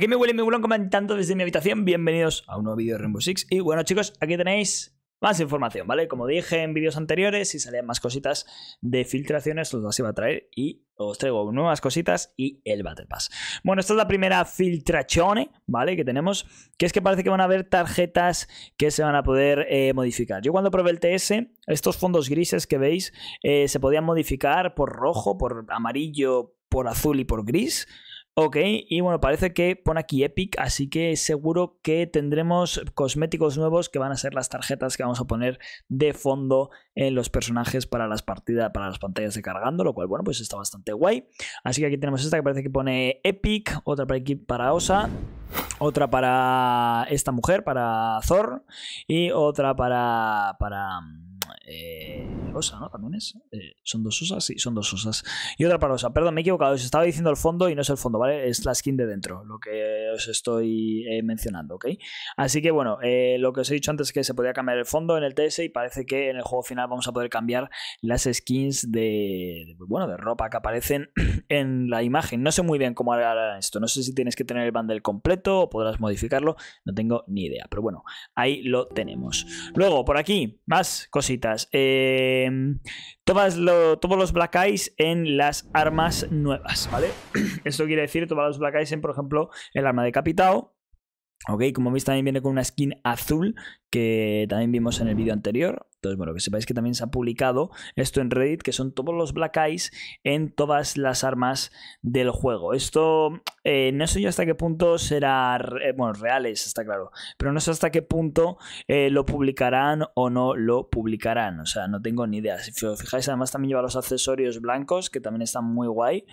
Aquí me huele mi bulón comentando desde mi habitación. Bienvenidos a un nuevo vídeo de Rainbow Six. Y bueno, chicos, aquí tenéis más información, ¿vale? Como dije en vídeos anteriores, si salían más cositas de filtraciones, los iba a traer y os traigo nuevas cositas y el Battle Pass. Bueno, esta es la primera filtrachone, ¿vale? Que tenemos, que es que parece que van a haber tarjetas que se van a poder eh, modificar. Yo cuando probé el TS, estos fondos grises que veis eh, se podían modificar por rojo, por amarillo, por azul y por gris. Ok, y bueno, parece que pone aquí Epic, así que seguro que tendremos cosméticos nuevos que van a ser las tarjetas que vamos a poner de fondo en los personajes para las partidas, para las pantallas de cargando, lo cual, bueno, pues está bastante guay. Así que aquí tenemos esta que parece que pone Epic, otra para para Osa, otra para esta mujer, para Thor, y otra para. para eh, osa, ¿no? También es. Eh, ¿Son dos osas? Sí, son dos osas. Y otra para osa. Perdón, me he equivocado. Os estaba diciendo el fondo y no es el fondo, ¿vale? Es la skin de dentro, lo que os estoy eh, mencionando, ¿ok? Así que bueno, eh, lo que os he dicho antes es que se podía cambiar el fondo en el TS y parece que en el juego final vamos a poder cambiar las skins de, bueno, de ropa que aparecen en la imagen. No sé muy bien cómo hará esto. No sé si tienes que tener el bundle completo o podrás modificarlo. No tengo ni idea. Pero bueno, ahí lo tenemos. Luego, por aquí, más cositas Em, todos los Black Eyes en las armas nuevas, ¿vale? Esto quiere decir todos los Black Eyes en, por ejemplo, el arma de Capitao Ok, como veis también viene con una skin azul que también vimos en el vídeo anterior. Entonces, bueno, que sepáis que también se ha publicado esto en Reddit, que son todos los Black Eyes en todas las armas del juego. Esto eh, no sé yo hasta qué punto será, eh, bueno, reales, está claro, pero no sé hasta qué punto eh, lo publicarán o no lo publicarán. O sea, no tengo ni idea. Si os fijáis, además también lleva los accesorios blancos, que también están muy guay.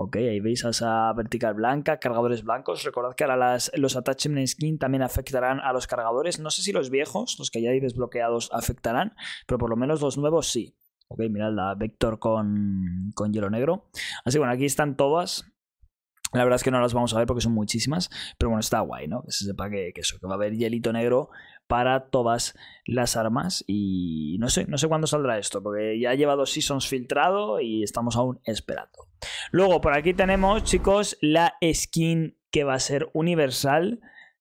Ok, ahí veis esa vertical blanca, cargadores blancos. Recordad que ahora las, los attachment skin también afectarán a los cargadores. No sé si los viejos, los que ya hay desbloqueados, afectarán, pero por lo menos los nuevos sí. Ok, mirad la Vector con, con hielo negro. Así bueno, aquí están todas. La verdad es que no las vamos a ver porque son muchísimas, pero bueno, está guay, ¿no? Que se sepa que, eso, que va a haber hielito negro para todas las armas. Y no sé, no sé cuándo saldrá esto, porque ya ha llevado seasons filtrado y estamos aún esperando. Luego, por aquí tenemos, chicos, la skin que va a ser universal.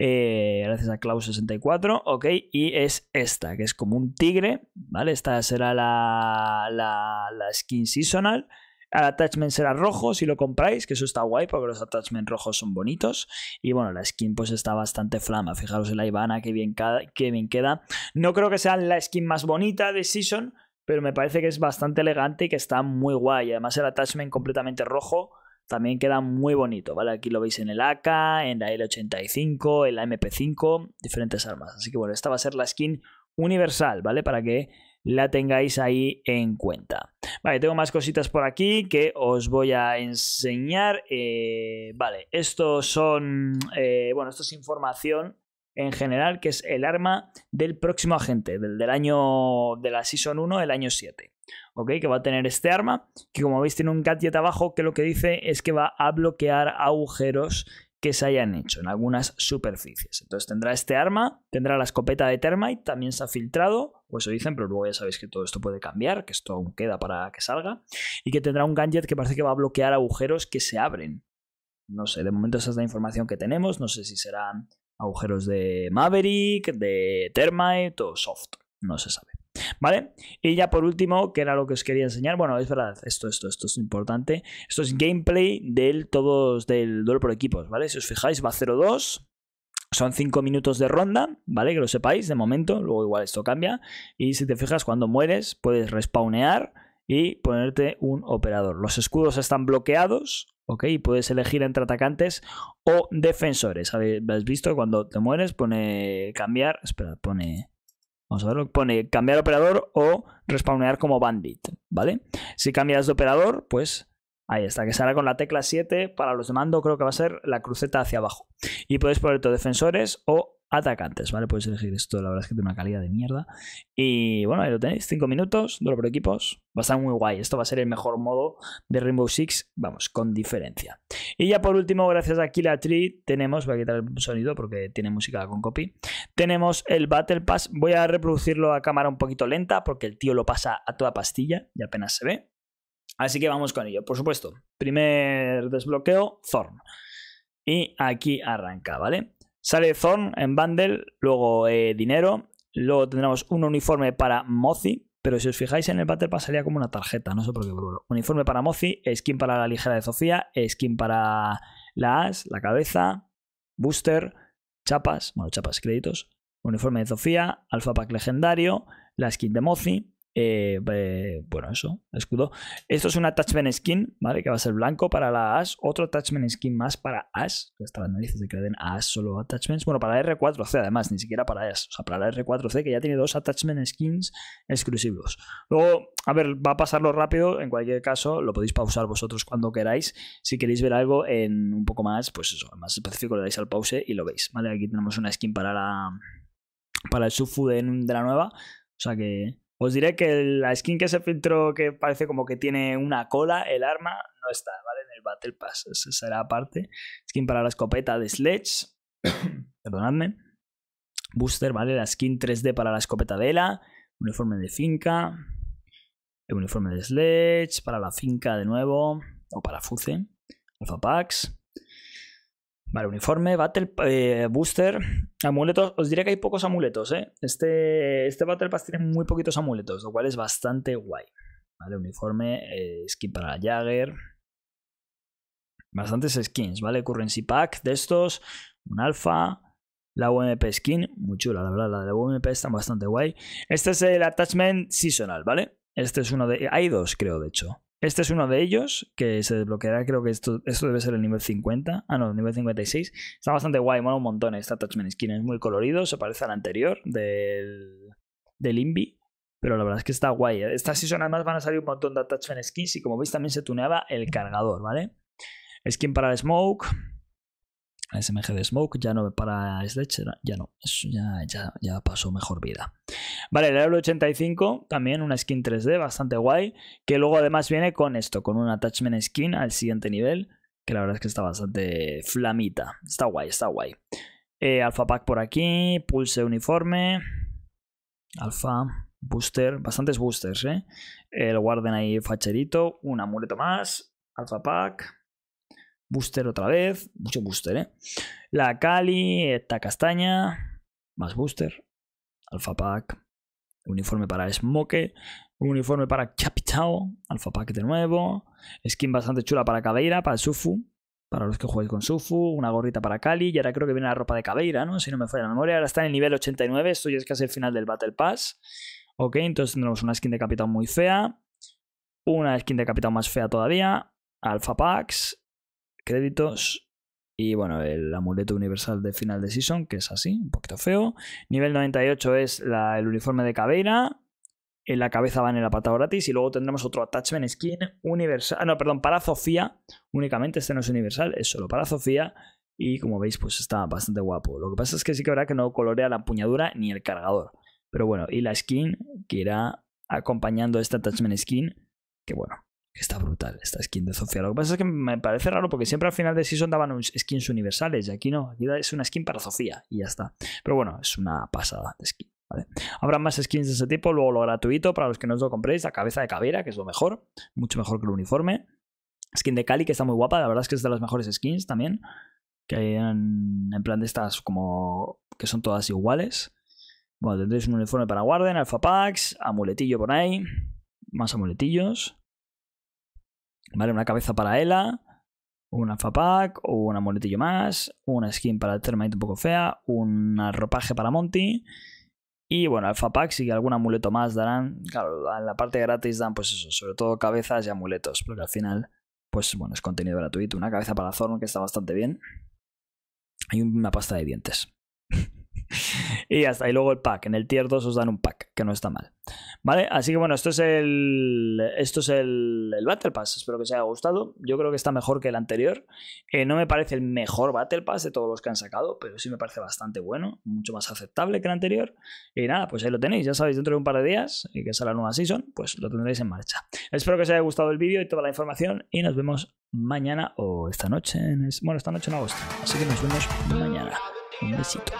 Eh, gracias a Klaus64, ok, y es esta, que es como un tigre, ¿vale? Esta será la, la, la skin seasonal. El attachment será rojo si lo compráis, que eso está guay porque los attachments rojos son bonitos. Y bueno, la skin pues está bastante flama. Fijaros en la Ivana, que bien, bien queda. No creo que sea la skin más bonita de Season, pero me parece que es bastante elegante y que está muy guay. Además el attachment completamente rojo también queda muy bonito, ¿vale? Aquí lo veis en el AK, en la L85, en la MP5, diferentes armas. Así que bueno, esta va a ser la skin universal, ¿vale? Para que la tengáis ahí en cuenta. Vale, tengo más cositas por aquí que os voy a enseñar. Eh, vale, estos son, eh, bueno, esto es información en general, que es el arma del próximo agente, del, año de la Season 1, el año 7. ¿Ok? Que va a tener este arma, que como veis tiene un gadget abajo que lo que dice es que va a bloquear agujeros que se hayan hecho en algunas superficies. Entonces tendrá este arma, tendrá la escopeta de termite, también se ha filtrado, o eso dicen, pero luego ya sabéis que todo esto puede cambiar, que esto aún queda para que salga, y que tendrá un gadget que parece que va a bloquear agujeros que se abren. No sé, de momento esa es la información que tenemos, no sé si serán agujeros de Maverick, de Termite o Soft, no se sabe. ¿Vale? Y ya por último, que era lo que os quería enseñar. Bueno, es verdad, esto, esto, esto es importante. Esto es gameplay del todos del duelo por equipos, ¿vale? Si os fijáis, va 0-2. Son 5 minutos de ronda, ¿vale? Que lo sepáis de momento, luego igual esto cambia. Y si te fijas, cuando mueres puedes respawnear y ponerte un operador. Los escudos están bloqueados, ¿ok? Y puedes elegir entre atacantes o defensores. ¿Habéis visto? Cuando te mueres pone cambiar, espera, pone Vamos a ver pone cambiar operador o respawnear como bandit, ¿vale? Si cambias de operador, pues ahí está, que será con la tecla 7 para los de mando, creo que va a ser la cruceta hacia abajo. Y puedes poner tu defensores o atacantes, ¿vale? Puedes elegir esto, la verdad es que tiene una calidad de mierda. Y bueno, ahí lo tenéis, 5 minutos, solo por equipos. Va a estar muy guay, esto va a ser el mejor modo de Rainbow Six, vamos, con diferencia. Y ya por último, gracias a Killatree, Tree, tenemos, voy a quitar el sonido porque tiene música con copy, tenemos el Battle Pass. Voy a reproducirlo a cámara un poquito lenta porque el tío lo pasa a toda pastilla y apenas se ve. Así que vamos con ello, por supuesto. Primer desbloqueo, Zorn. Y aquí arranca, ¿vale? Sale Thorn en bundle, luego eh, dinero, luego tendremos un uniforme para Mozi, pero si os fijáis en el Battle Pass salía como una tarjeta, no sé por qué, Uniforme para Mozi, skin para la ligera de Sofía, skin para la As, la cabeza, booster, chapas, bueno, chapas, créditos, uniforme de Sofía, alfa pack legendario, la skin de Mozi, eh, bueno, eso, escudo. Esto es un attachment skin, ¿vale? Que va a ser blanco para la Ash. Otro attachment skin más para Ash. Hasta las narices de que den a Ash solo attachments. Bueno, para la R4C además, ni siquiera para Ash. O sea, para la R4C que ya tiene dos attachment skins exclusivos. Luego, a ver, va a pasarlo rápido. En cualquier caso, lo podéis pausar vosotros cuando queráis. Si queréis ver algo en un poco más, pues eso, más específico, le dais al pause y lo veis, ¿vale? Aquí tenemos una skin para la... Para el sufu de la nueva. O sea que os diré que la skin que se filtró, que parece como que tiene una cola, el arma, no está, ¿vale? En el Battle Pass. Esa será aparte. Skin para la escopeta de Sledge. Perdonadme. Booster, ¿vale? La skin 3D para la escopeta de Ela. Uniforme de finca. El uniforme de Sledge. Para la finca de nuevo. O para Fuce. Alpha Packs. Vale, uniforme, battle, eh, booster, amuletos. Os diré que hay pocos amuletos, ¿eh? Este, este Battle Pass tiene muy poquitos amuletos, lo cual es bastante guay. Vale, uniforme, eh, skin para la Jagger. Bastantes skins, ¿vale? Currency Pack de estos, un alfa, la UMP skin, muy chula, la verdad, la de UMP está bastante guay. Este es el attachment seasonal, ¿vale? Este es uno de... Hay dos, creo, de hecho. Este es uno de ellos, que se desbloqueará, creo que esto, esto debe ser el nivel 50. Ah, no, el nivel 56. Está bastante guay, mola un montón esta Touchman Skin. Es muy colorido, se parece al anterior del, del Invi. Pero la verdad es que está guay. ¿eh? Estas season además van a salir un montón de Attachment Skins y como veis también se tuneaba el cargador, ¿vale? Skin para el Smoke, SMG de Smoke, ya no para Sledge, ya no, ya, ya, pasó mejor vida. Vale, el l 85, también una skin 3D bastante guay, que luego además viene con esto, con un attachment skin al siguiente nivel, que la verdad es que está bastante flamita, está guay, está guay. Eh, Pack por aquí, Pulse Uniforme, Alpha Booster, bastantes boosters, ¿eh? El Warden ahí facherito, un amuleto más, Alpha Pack, Booster otra vez. Mucho booster, ¿eh? La Cali, esta castaña. Más booster. alfa Pack. Uniforme para Smoke. Uniforme para Capitao. alfa Pack de nuevo. Skin bastante chula para Cabeira, para Sufu. Para los que jueguéis con Sufu. Una gorrita para Cali. Y ahora creo que viene la ropa de Cabeira, ¿no? Si no me falla la memoria. Ahora está en el nivel 89. Esto ya es casi el final del Battle Pass. Ok, entonces tendremos una skin de Capitao muy fea. Una skin de Capitao más fea todavía. alfa Packs créditos. Y bueno, el amuleto universal de final de season, que es así, un poquito feo. Nivel 98 es el uniforme de cabera. En la cabeza va en la pata gratis. Y luego tendremos otro attachment skin universal. no, perdón, para Sofía. Únicamente este no es universal, es solo para Sofía. Y como veis, pues está bastante guapo. Lo que pasa es que sí que habrá que no colorea la puñadura ni el cargador. Pero bueno, y la skin que irá acompañando este attachment skin. Que bueno, Está brutal esta skin de Sofía. Lo que pasa es que me parece raro porque siempre al final de Season daban skins universales y aquí no. Aquí es una skin para Sofía y ya está. Pero bueno, es una pasada de skin. Habrá más skins de ese tipo. Luego lo gratuito para los que no os lo compréis. La cabeza de cabera, que es lo mejor. Mucho mejor que el uniforme. Skin de Cali, que está muy guapa. La verdad es que es de las mejores skins también. Que hay en, en plan de estas como que son todas iguales. Bueno, tendréis un uniforme para Warden, Alpha Packs, amuletillo por ahí. Más amuletillos. Vale, una cabeza para Ela, un Pack, un amuletillo más, una skin para Termite un poco fea, un ropaje para Monty. Y bueno, Alfa Pack sí algún amuleto más darán. Claro, en la parte gratis dan pues eso, sobre todo cabezas y amuletos, porque al final, pues bueno, es contenido gratuito. Una cabeza para Zorn que está bastante bien. Hay una pasta de dientes. y hasta ahí luego el pack. En el tier 2 os dan un pack, que no está mal. ¿Vale? Así que bueno, esto es el. Esto es el, Battle Pass. Espero que os haya gustado. Yo creo que está mejor que el anterior. Eh, no me parece el mejor Battle Pass de todos los que han sacado, pero sí me parece bastante bueno, mucho más aceptable que el anterior. Y nada, pues ahí lo tenéis. Ya sabéis, dentro de un par de días, y que es la nueva season, pues lo tendréis en marcha. Espero que os haya gustado el vídeo y toda la información. Y nos vemos mañana o esta noche. En bueno, esta noche en agosto. Así que nos vemos mañana. Un besito.